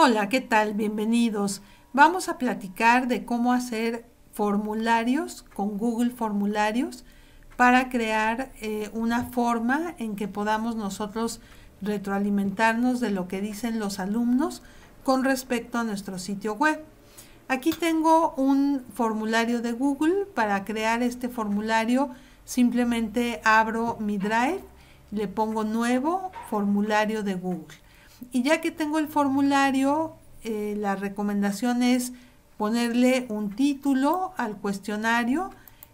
Hola, ¿qué tal? Bienvenidos. Vamos a platicar de cómo hacer formularios con Google Formularios para crear eh, una forma en que podamos nosotros retroalimentarnos de lo que dicen los alumnos con respecto a nuestro sitio web. Aquí tengo un formulario de Google. Para crear este formulario simplemente abro mi Drive, le pongo nuevo formulario de Google. Y ya que tengo el formulario, eh, la recomendación es ponerle un título al cuestionario,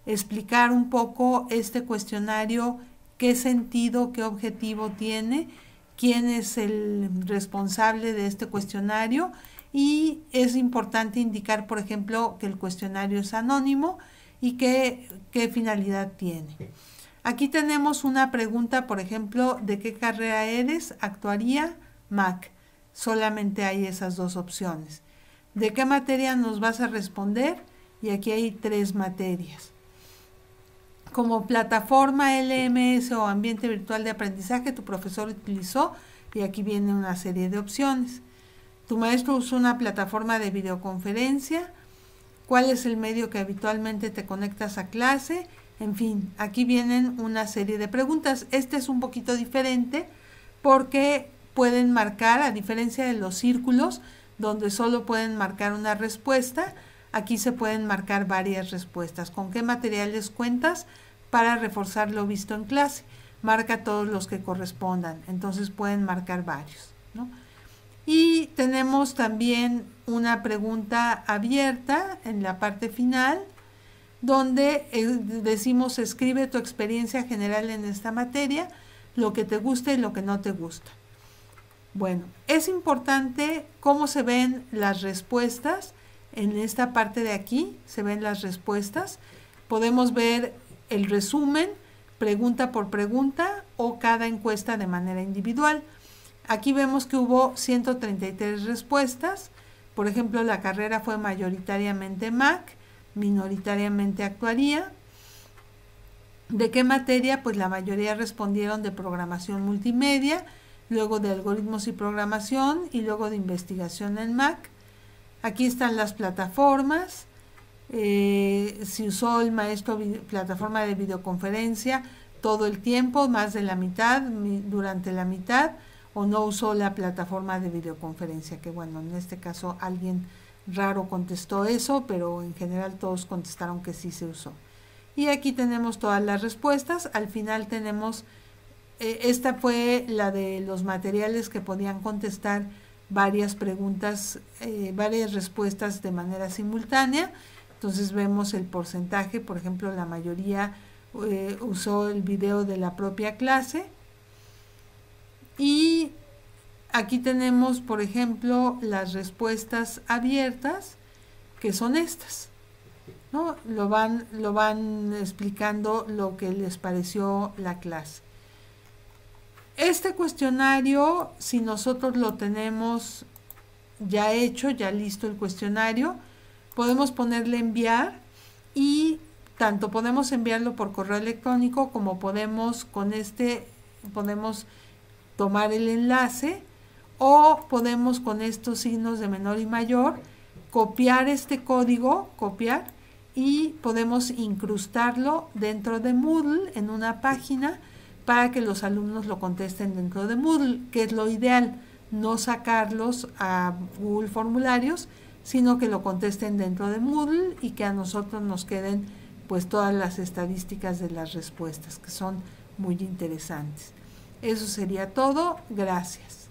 explicar un poco este cuestionario, qué sentido, qué objetivo tiene, quién es el responsable de este cuestionario y es importante indicar, por ejemplo, que el cuestionario es anónimo y qué, qué finalidad tiene. Aquí tenemos una pregunta, por ejemplo, de qué carrera eres, actuaría, Mac. Solamente hay esas dos opciones. ¿De qué materia nos vas a responder? Y aquí hay tres materias. Como plataforma LMS o ambiente virtual de aprendizaje, tu profesor utilizó, y aquí viene una serie de opciones. Tu maestro usó una plataforma de videoconferencia. ¿Cuál es el medio que habitualmente te conectas a clase? En fin, aquí vienen una serie de preguntas. Este es un poquito diferente porque pueden marcar, a diferencia de los círculos, donde solo pueden marcar una respuesta, aquí se pueden marcar varias respuestas. ¿Con qué materiales cuentas para reforzar lo visto en clase? Marca todos los que correspondan, entonces pueden marcar varios. Y tenemos también una pregunta abierta en la parte final, donde eh, decimos escribe tu experiencia general en esta materia, lo que te gusta y lo que no te gusta. Bueno, es importante cómo se ven las respuestas. En esta parte de aquí se ven las respuestas. Podemos ver el resumen, pregunta por pregunta o cada encuesta de manera individual. Aquí vemos que hubo 133 respuestas. Por ejemplo, la carrera fue mayoritariamente MAC, minoritariamente actuaría. ¿De qué materia? Pues la mayoría respondieron de programación multimedia, luego de algoritmos y programación y luego de investigación en Mac. Aquí están las plataformas. Eh, si usó el maestro plataforma de videoconferencia todo el tiempo, más de la mitad, durante la mitad, o no usó la plataforma de videoconferencia, que bueno, en este caso alguien raro contestó eso, pero en general todos contestaron que sí se usó. Y aquí tenemos todas las respuestas. Al final tenemos eh, esta fue la de los materiales que podían contestar varias preguntas, eh, varias respuestas de manera simultánea. Entonces vemos el porcentaje, por ejemplo, la mayoría eh, usó el video de la propia clase. Y aquí tenemos, por ejemplo, las respuestas abiertas, que son estas. ¿no? Lo, van, lo van explicando lo que les pareció la clase. Este cuestionario, si nosotros lo tenemos ya hecho, ya listo el cuestionario, podemos ponerle enviar y tanto podemos enviarlo por correo electrónico como podemos con este, podemos tomar el enlace o podemos con estos signos de menor y mayor copiar este código, copiar y podemos incrustarlo dentro de Moodle en una página para que los alumnos lo contesten dentro de Moodle, que es lo ideal, no sacarlos a Google Formularios, sino que lo contesten dentro de Moodle y que a nosotros nos queden pues todas las estadísticas de las respuestas, que son muy interesantes. Eso sería todo. Gracias.